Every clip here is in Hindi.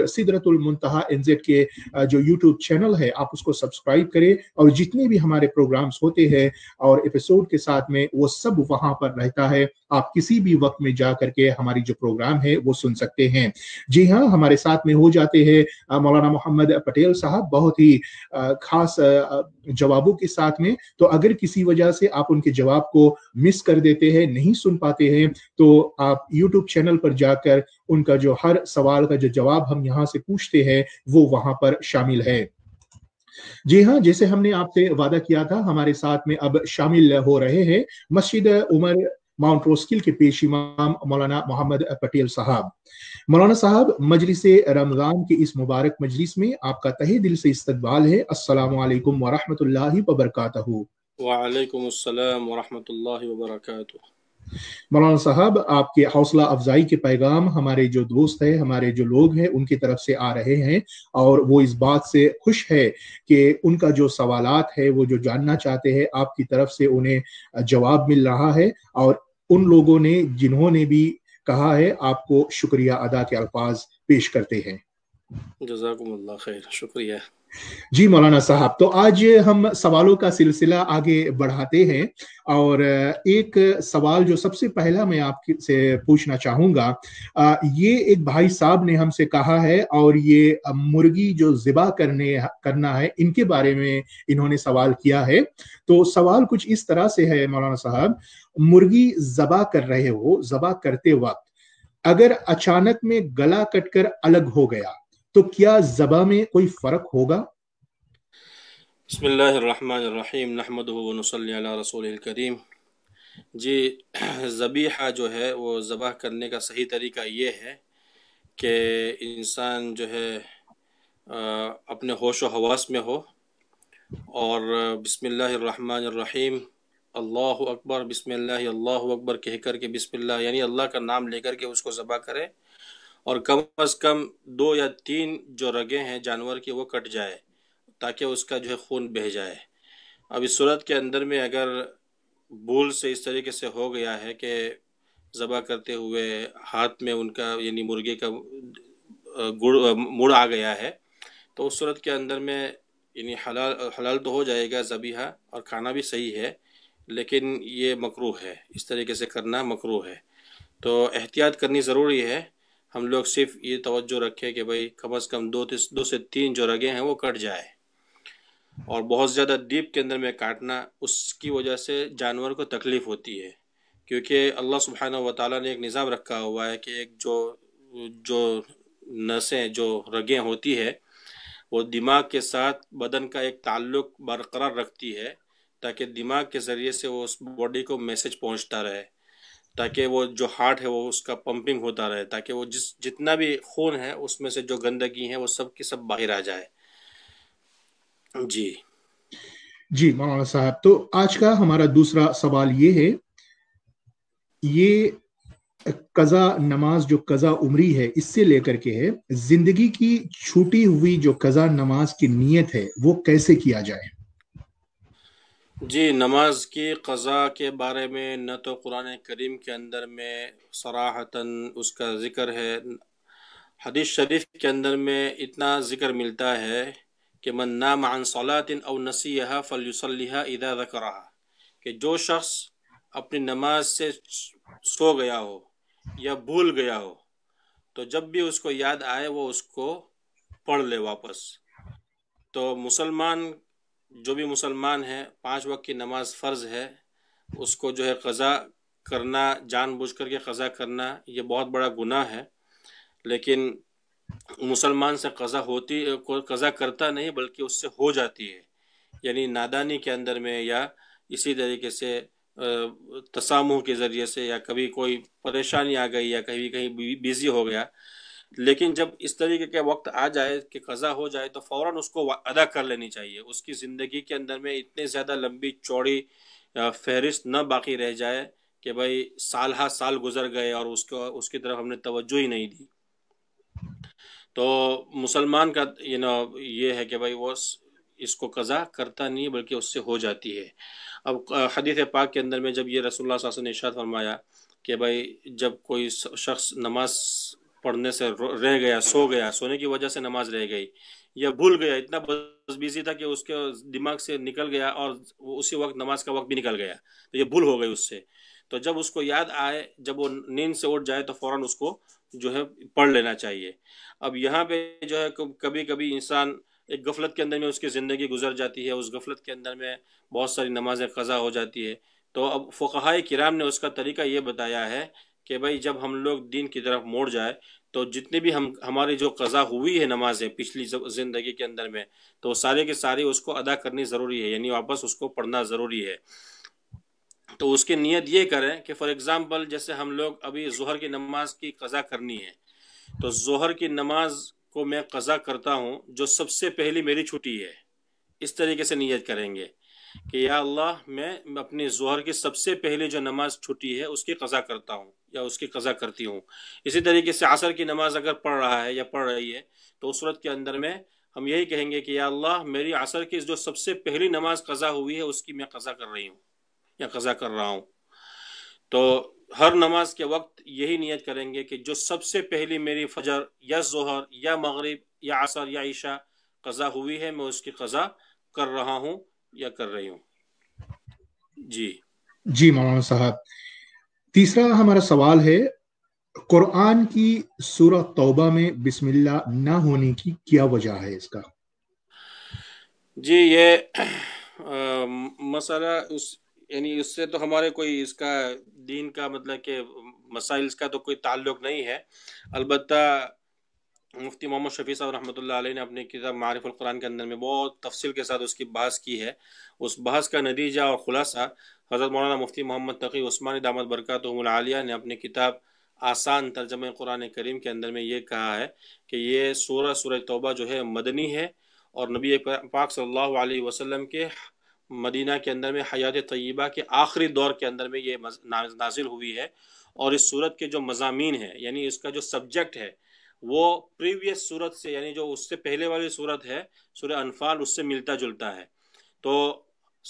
सिदरतुल मुंतहा एनजेड के जो यूट्यूब चैनल है आप उसको सब्सक्राइब करें और जितने भी हमारे प्रोग्राम्स होते हैं और एपिसोड के साथ में वो सब वहां पर रहता है आप किसी भी वक्त में जा करके हमारी जो प्रोग्राम है वो सुन सकते हैं जी हाँ हमारे साथ में हो जाते हैं मौलाना मोहम्मद पटेल साहब बहुत ही खास जवाबों के साथ में तो अगर किसी वजह से आप उनके जवाब को मिस कर देते हैं नहीं सुन पाते हैं तो आप यूट्यूब चैनल पर जाकर उनका जो हर सवाल का जो जवाब हम हम यहाँ से पूछते हैं वो वहां पर शामिल है जी हाँ जैसे हमने आपसे वादा किया था हमारे साथ में अब शामिल हो रहे हैं मस्जिद उमर माउंट रोस्किल के पेश इमाम मौलाना मोहम्मद पटेल साहब मौलाना साहब मजलिस रमजान के इस मुबारक मजलिस में आपका तहे दिल से इस्तकबाल है अस्सलाम वालेकुम व रहमतुल्लाहि व बरकातहू वालेकुम अस्सलाम व रहमतुल्लाहि व बरकातहू मौलाना साहब आपके हौसला अफजाई के पैगाम हमारे जो दोस्त है हमारे जो लोग हैं उनकी तरफ से आ रहे हैं और वो इस बात से खुश है कि उनका जो सवालात है वो जो जानना चाहते हैं आपकी तरफ से उन्हें जवाब मिल रहा है और उन लोगों ने जिन्होंने भी कहा है आपको शुक्रिया अदा के अल्फाज पेश करते हैं जजाकम्ला खैर शुक्रिया जी मौलाना साहब तो आज हम सवालों का सिलसिला आगे बढ़ाते हैं और एक सवाल जो सबसे पहला मैं आपसे पूछना चाहूंगा ये एक भाई साहब ने हमसे कहा है और ये मुर्गी जो जिबा करने करना है इनके बारे में इन्होंने सवाल किया है तो सवाल कुछ इस तरह से है मौलाना साहब मुर्गी जबा कर रहे हो जबा करते वक्त अगर अचानक में गला कटकर अलग हो गया तो क्या जबा में कोई फर्क होगा बसमीम नहमद रसूल करीम जी ज़बीहा जो है वो ज़बह करने का सही तरीका ये है कि इंसान जो है अपने होश व हवास में हो और बसमीम अल्लाह अकबर बसमिल्ल अल्लाह अकबर कह कर के बिस्मिल्लाह यानी अल्लाह का नाम लेकर के उसको ज़बह करें और कम अज कम दो या तीन जो रगे हैं जानवर की वो कट जाए ताकि उसका जो है खून बह जाए अब इस सूरत के अंदर में अगर भूल से इस तरीके से हो गया है कि ज़बा करते हुए हाथ में उनका यानी मुर्गे का गुड़ मुड़ आ गया है तो उस सूरत के अंदर में यानी हलाल हलाल तो हो जाएगा ज़बीहा और खाना भी सही है लेकिन ये मकरू है इस तरीके से करना मकरू है तो एहतियात करनी ज़रूरी है हम लोग सिर्फ ये तोज्जो रखें कि भाई कम अज़ कम दो दो से तीन जो रगे हैं वो कट जाए और बहुत ज़्यादा डीप के अंदर में काटना उसकी वजह से जानवर को तकलीफ़ होती है क्योंकि अल्लाह सुबहान वाली ने एक निज़ाम रखा हुआ है कि एक जो जो नसें जो रगें होती है वो दिमाग के साथ बदन का एक ताल्लुक बरकरार रखती है ताकि दिमाग के ज़रिए से वो उस बॉडी को मैसेज पहुंचता रहे ताकि वो जो हार्ट है वो उसका पंपिंग होता रहे ताकि वो जिस जितना भी खून है उसमें से जो गंदगी है वो सब की सब बाहर आ जाए जी जी मौलाना साहब तो आज का हमारा दूसरा सवाल ये है ये कज़ा नमाज जो कज़ा उमरी है इससे लेकर के है जिंदगी की छूटी हुई जो कज़ा नमाज की नीयत है वो कैसे किया जाए जी नमाज की क़ज़ा के बारे में न तो कुरान करीम के अंदर में सराहतन उसका ज़िक्र है हदीस शरीफ के अंदर में इतना ज़िक्र मिलता है कि मन नाम अन सलातिन और नसीह फलसलह इदा रहा कि जो शख्स अपनी नमाज से सो गया हो या भूल गया हो तो जब भी उसको याद आए वो उसको पढ़ ले वापस तो मुसलमान जो भी मुसलमान है पाँच वक्त की नमाज फ़र्ज़ है उसको जो है क़ज़ा करना जानबूझ करके क़ज़ा करना ये बहुत बड़ा गुनाह है लेकिन मुसलमान से क़ज़ा होती क़़ा क़ज़ा करता नहीं बल्कि उससे हो जाती है यानी नादानी के अंदर में या इसी तरीके से तसामुह के ज़रिए से या कभी कोई परेशानी आ गई या कभी कहीं बिज़ी हो गया लेकिन जब इस तरीके के वक्त आ जाए कि कज़ा हो जाए तो फौरन उसको अदा कर लेनी चाहिए उसकी ज़िंदगी के अंदर में इतने ज़्यादा लंबी चौड़ी फहरिस्त न बाकी रह जाए कि भाई साल हा साल गुजर गए और उसको उसकी तरफ हमने तवज्जो ही नहीं दी तो मुसलमान का यू नो ये है कि भाई वो इसको कज़ा करता नहीं बल्कि उससे हो जाती है अब हदीस पाक के अंदर में जब ये रसोल्ला ने इशाद फरमाया कि भाई जब कोई शख्स नमाज पढ़ने से रह गया सो गया सोने की वजह से नमाज रह गई या भूल गया इतना बस बिजी था कि उसके दिमाग से निकल गया और उसी वक्त नमाज का वक्त भी निकल गया तो ये भूल हो गई उससे तो जब उसको याद आए जब वो नींद से उठ जाए तो फौरन उसको जो है पढ़ लेना चाहिए अब यहाँ पे जो है कभी कभी इंसान एक गफलत के अंदर में उसकी ज़िंदगी गुजर जाती है उस गफलत के अंदर में बहुत सारी नमाजें कज़ा हो जाती है तो अब फ़ुकाए किराम ने उसका तरीका ये बताया है कि भाई जब हम लोग दीन की तरफ मोड़ जाए तो जितने भी हम हमारी जो कज़ा हुई है नमाजें पिछली ज़िंदगी के अंदर में तो सारे के सारे उसको अदा करनी ज़रूरी है यानी वापस उसको पढ़ना ज़रूरी है तो उसकी नीयत ये करें कि फॉर एग्ज़ाम्पल जैसे हम लोग अभी जहर की नमाज की कज़ा करनी है तो जहर की नमाज को मैं कज़ा करता हूँ जो सबसे पहली मेरी छुट्टी है इस तरीके से नीयत करेंगे कि या अल्लाह मैं अपनी जहर की सबसे पहली जो नमाज छुट्टी है उसकी कज़ा करता हूँ या उसकी कज़ा करती हूँ इसी तरीके से असर की नमाज़ अगर पढ़ रहा है या पढ़ रही है तो उस सूरत के अंदर में हम यही कहेंगे कि या अल्लाह मेरी असर की जो सबसे पहली नमाज कज़ा हुई है उसकी मैं कज़ा कर रही हूँ या कज़ा कर रहा हूँ तो हर नमाज के वक्त यही नियत करेंगे कि जो सबसे पहली मेरी फजर या जोहर या मगरब या असर या ईशा कज़ा हुई है मैं उसकी कज़ा कर रहा हूँ या कर रही हूँ जी जी मौलाना साहब तीसरा हमारा सवाल है कुरान की सूरह तौबा में बिस्मिल्लाह ना होने की क्या वजह है इसका जी ये आ, उस यानी उससे तो हमारे कोई इसका दीन का मतलब के मसाइल का तो कोई ताल्लुक नहीं है अलबत् मुफ्ती मोहम्मद शफी साहब रहमतुल्लाह ने अपनी किताब मारिफुल कुरान के अंदर में बहुत तफसील के साथ उसकी बहस की है उस बहस का नतीजा और ख़ुलासा हज़रत मौलाना मुफ्ती मोहम्मद तकी उस्मानी दामद बरकत आलिया ने अपनी किताब आसान तर्जम कुरान करीम के अंदर में ये कहा है कि ये सूर सूर तोबा जो है मदनी है और नबी पाक सल्लल्लाहु अलैहि वसल्लम के मदीना के अंदर में हयात तय्यबा के आखिरी दौर के अंदर में ये नाजिल हुई है और इस सूरत के जो मजामी है यानी इसका जो सब्जेक्ट है वो प्रीवियस सूरत से यानी जो उससे पहले वाली सूरत है सूर अनफाल उससे मिलता जुलता है तो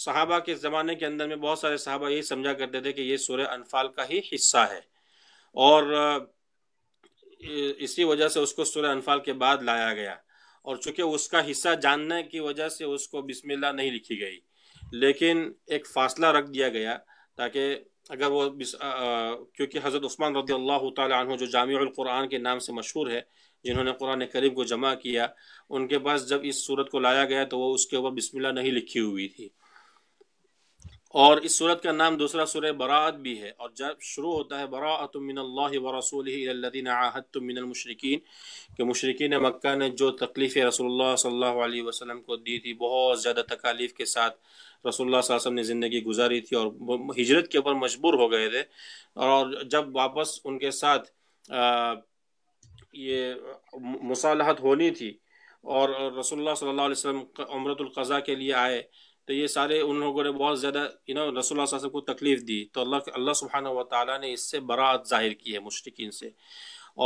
सहाबा के ज़माने के अंदर में बहुत सारे सहाबा यही समझा करते थे कि ये सूर्य अनफाल का ही हिस्सा है और इसी वजह से उसको सूर्य अनफाल के बाद लाया गया और चूंकि उसका हिस्सा जानने की वजह से उसको बिस्मिल्लाह नहीं लिखी गई लेकिन एक फासला रख दिया गया ताकि अगर वो क्योंकि हज़रत उस्मान रदी अल्लाह तु जो जामियान के नाम से मशहूर है जिन्होंने कुरान करीब को जमा किया उनके पास जब इस सूरत को लाया गया तो वो उसके ऊपर बिस्मिल्लाह नहीं लिखी हुई थी और इस सूरत का नाम दूसरा सूर बरात भी है और जब शुरू होता है बरात व रसूलिन आहत के मशरकिन मक्का ने जो तकलीफ़ रसोल्ला वसलम को दी थी बहुत ज़्यादा तकालीफ़ के साथ रसोल्ला वसम ने ज़िंदगी गुजारी थी और हिजरत के ऊपर मजबूर हो गए थे और जब वापस उनके साथ ये मुसालहत होनी थी और रसोल्ला सल्ला वसम उम्रतुल्क़ा के लिए आए तो ये सारे उन लोगों ने बहुत ज़्यादा यू नो रसूल को तकलीफ़ दी तो अल्लाह अल्लाह सुबहान व ने इससे बरात ज़ाहिर की है मुशरकिन से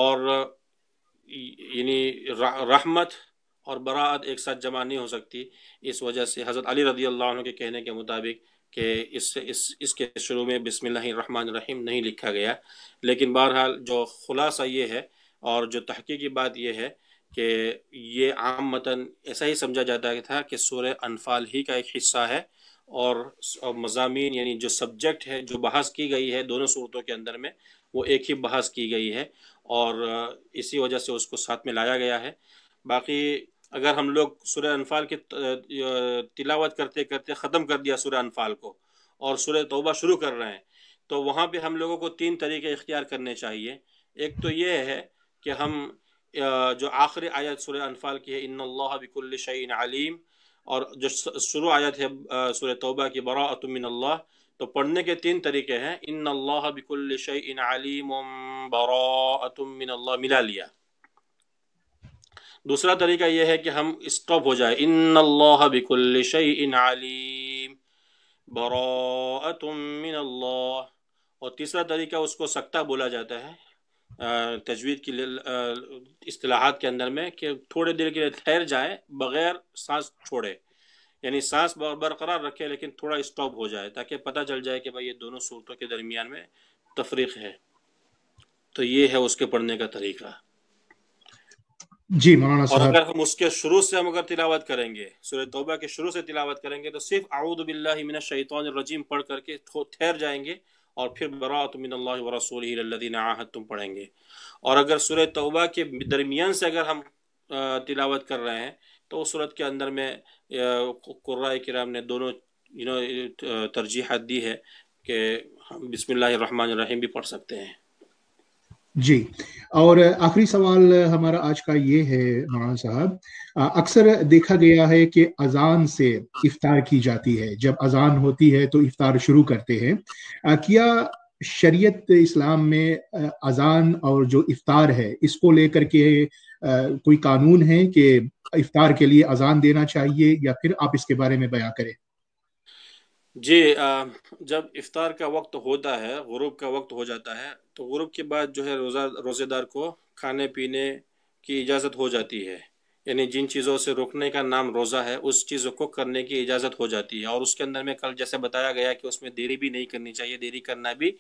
और यानी रहमत और बरात एक साथ जमा नहीं हो सकती इस वजह से हज़रत अली रदी अल्लाह के कहने के मुताबिक कि इससे इस इसके शुरू में बसमान रहीम नहीं लिखा गया लेकिन बहरहाल जो खुलासा ये है और जो की बात यह है कि ये आम मतन ऐसा ही समझा जाता था कि सूर्य अनफाल ही का एक हिस्सा है और, मजामी यानी जो सब्जेक्ट है जो बहस की गई है दोनों सूरतों के अंदर में वो एक ही बहस की गई है और इसी वजह से उसको साथ में लाया गया है बाकी अगर हम लोग सूर्य अनफाल की तिलावत करते करते ख़त्म कर दिया सूर्य अनफाल को और सूर्य तोबा शुरू कर रहे हैं तो वहाँ पे हम लोगों को तीन तरीके इख्तियार करने चाहिए एक तो ये है कि हम जो आखिरी आयत सुर अनफाल की है इन बिकुल शैन अलीम और जो शुरू आयत है सुर तोबा की बरा तो पढ़ने के तीन तरीके हैं इन बिकुल शैन अलीम बरा मिला लिया दूसरा तरीका यह है कि हम स्टॉप हो जाए इन बिकुल शैन अलीम बरा और तीसरा तरीका उसको सख्ता बोला जाता है तजवीज की असलाहत के अंदर में कि थोड़ी देर के लिए ठहर जाए बग़ैर सांस छोड़े यानी सांस बरकरार रखे लेकिन थोड़ा स्टॉप हो जाए ताकि पता चल जाए कि भाई ये दोनों सूरतों के दरमियान में तफरीक है तो ये है उसके पढ़ने का तरीका जी मौलाना और अगर हम उसके शुरू से हम अगर तिलावत करेंगे सूर्य तोबा के शुरू से तिलावत करेंगे तो सिर्फ आउद बिल्ला शैतान रजीम पढ़ करके ठहर जाएंगे और फिर बरात मिन व तुम पढ़ेंगे और अगर सुर तौबा के दरमियान से अगर हम तिलावत कर रहे हैं तो उस सूरत के अंदर में कुर्रा कराम ने दोनों यू नो तरजीहत दी है कि हम बिसमीम भी पढ़ सकते हैं जी और आखिरी सवाल हमारा आज का ये है मौलाना साहब अक्सर देखा गया है कि अजान से इफ्तार की जाती है जब अजान होती है तो इफ्तार शुरू करते हैं क्या शरीयत इस्लाम में अजान और जो इफ्तार है इसको लेकर के कोई कानून है कि इफ्तार के लिए अजान देना चाहिए या फिर आप इसके बारे में बयां करें जी आ, जब इफ्तार का वक्त होता है गुरुब का वक्त हो जाता है तो गुरुब के बाद जो है रोज़ा रोज़ेदार को खाने पीने की इजाज़त हो जाती है यानी जिन चीज़ों से रोकने का नाम रोज़ा है उस चीज़ों को करने की इजाज़त हो जाती है और उसके अंदर में कल जैसे बताया गया कि उसमें देरी भी नहीं करनी चाहिए देरी करना भी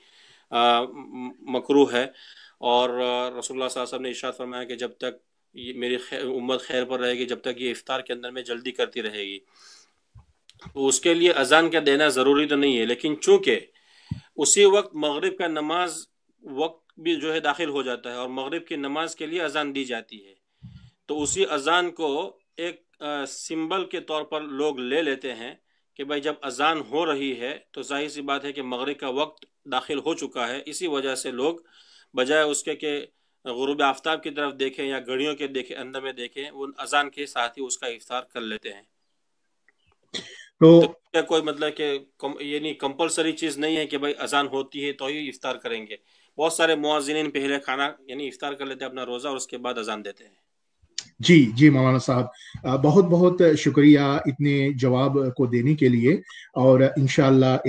मकरू है और रसोल्ला साहब ने इशात फरमाया कि जब तक ये मेरी उम्मत खैर पर रहेगी जब तक ये इफ़ार के अंदर में जल्दी करती रहेगी तो उसके लिए अजान का देना ज़रूरी तो नहीं है लेकिन चूंकि उसी वक्त मगरब का नमाज वक्त भी जो है दाखिल हो जाता है और मगरब की नमाज के लिए अजान दी जाती है तो उसी अजान को एक सिंबल के तौर पर लोग ले लेते हैं कि भाई जब अजान हो रही है तो जाहिर सी बात है कि मगरब का वक्त दाखिल हो चुका है इसी वजह से लोग बजाय उसके के गरूब आफ्ताब की तरफ देखें या घड़ियों के देखें अंदर में देखें उन अजान के साथ ही उसका इफ्तार कर लेते हैं तो, तो कोई मतलब कि ये नहीं कंपलसरी चीज नहीं है कि भाई अजान होती है तो ही इफ्तार करेंगे बहुत सारे मुआजिन पहले खाना यानी इफ्तार कर लेते हैं अपना रोजा और उसके बाद अजान देते हैं जी जी मौलाना साहब बहुत बहुत शुक्रिया इतने जवाब को देने के लिए और इन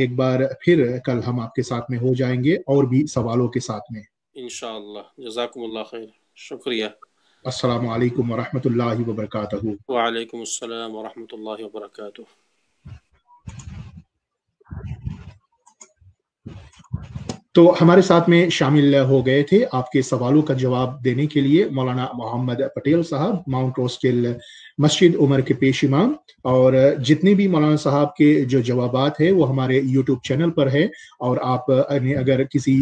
एक बार फिर कल हम आपके साथ में हो जाएंगे और भी सवालों के साथ में इनशाला जजाकुम खैर शुक्रिया असल वरहमत वर्क वालेकुम वरहमल वर्का तो हमारे साथ में शामिल हो गए थे आपके सवालों का जवाब देने के लिए मौलाना मोहम्मद पटेल साहब माउंट रोस्टिल मस्जिद उमर के पेश इमाम और जितने भी मौलाना साहब के जो जवाब है वो हमारे यूट्यूब चैनल पर है और आप अगर किसी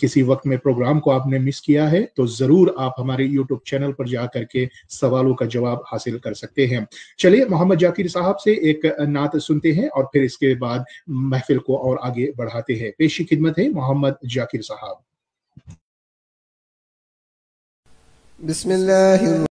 किसी वक्त में प्रोग्राम को आपने मिस किया है तो जरूर आप हमारे यूट्यूब चैनल पर जा करके सवालों का जवाब हासिल कर सकते हैं चलिए मोहम्मद जाकिर साहब से एक नात सुनते हैं और फिर इसके बाद महफिल को और आगे बढ़ाते हैं पेशी खिदमत है मोहम्मद जाकिर साहब बिस्मिल्लाह